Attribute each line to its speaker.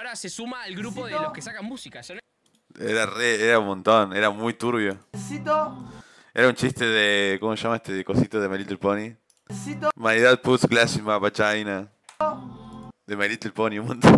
Speaker 1: Ahora se suma al grupo de los que sacan música.
Speaker 2: Era era un montón, era muy turbio. Era un chiste de. ¿Cómo se llama este de cosito de My Little Pony? My dad puts glass in De My Little Pony, un montón.